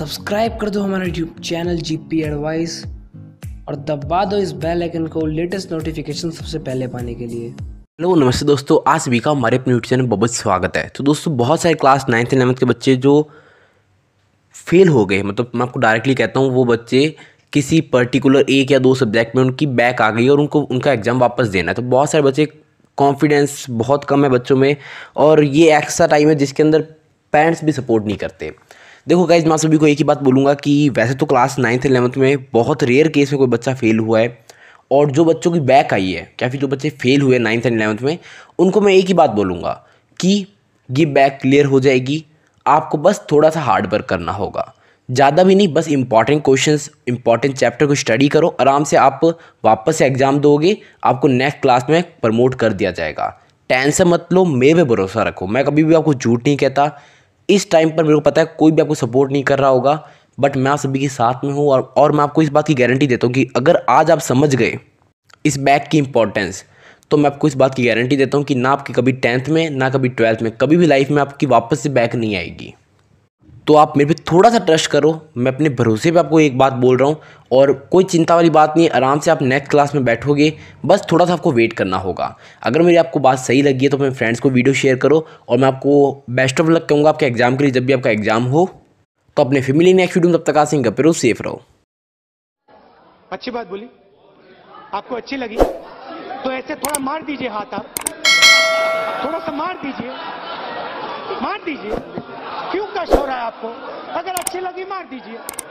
subscribe कर दो हमारा YouTube channel G P advice और दबा दो इस बेल आइकन को लेटेस्ट नोटिफिकेशन सबसे पहले पाने के लिए हेलो नमस्ते दोस्तों आज भी का हमारे अपने यूट्यूब चैनल में बहुत स्वागत है तो दोस्तों बहुत सारे क्लास नाइन्थ इलेवंथ के बच्चे जो फेल हो गए मतलब मैं आपको डायरेक्टली कहता हूँ वो बच्चे किसी पर्टिकुलर एक या दो सब्जेक्ट में उनकी बैक आ गई और उनको उनका एग्ज़ाम वापस देना है तो बहुत सारे बच्चे कॉन्फिडेंस बहुत कम है बच्चों में और ये एक्स्ट्रा टाइम है जिसके अंदर पेरेंट्स भी सपोर्ट नहीं करते देखो गाइज मैं सभी को एक ही बात बोलूँगा कि वैसे तो क्लास नाइन्थ एलेवंथ में बहुत रेयर केस में कोई बच्चा फेल हुआ है और जो बच्चों की बैक आई है या फिर जो बच्चे फेल हुए नाइन्थ एंड एलेवंथ में उनको मैं एक ही बात बोलूँगा कि ये बैक क्लियर हो जाएगी आपको बस थोड़ा सा हार्ड वर्क करना होगा ज़्यादा भी नहीं बस इंपॉर्टेंट क्वेश्चन इंपॉर्टेंट चैप्टर को स्टडी करो आराम से आप वापस से एग्ज़ाम दोगे आपको नेक्स्ट क्लास में प्रमोट कर दिया जाएगा टेंशन मत लो मेरे पे भरोसा रखो मैं कभी भी आपको झूठ नहीं कहता इस टाइम पर मेरे को पता है कोई भी आपको सपोर्ट नहीं कर रहा होगा बट मैं आप सभी के साथ में हूँ और, और मैं आपको इस बात की गारंटी देता हूँ कि अगर आज आप समझ गए इस बैग की इंपॉर्टेंस तो मैं आपको इस बात की गारंटी देता हूँ कि ना आपकी कभी टेंथ में ना कभी ट्वेल्थ में कभी भी लाइफ में आपकी वापस से बैक नहीं आएगी तो आप मेरे पे थोड़ा सा ट्रस्ट करो मैं अपने भरोसे पे आपको एक बात बोल रहा हूँ और कोई चिंता वाली बात नहीं आराम से आप नेक्स्ट क्लास में बैठोगे बस थोड़ा सा आपको वेट करना होगा अगर मेरी आपको बात सही लगी है तो अपने फ्रेंड्स को वीडियो शेयर करो और मैं आपको बेस्ट ऑफ लक कहूँगा आपके एग्जाम के लिए जब भी आपका एग्जाम हो तो अपने फैमिली नेक्स्ट वीडियो में तब तक आ सिंह करो सेफ रहो अच्छी बात बोली आपको अच्छी लगी तो ऐसे थोड़ा मार दीजिए हाथ आप थोड़ा सा मार दीजिए मार दीजिए क्यों कष्ट हो रहा है आपको अगर अच्छी लगी मार दीजिए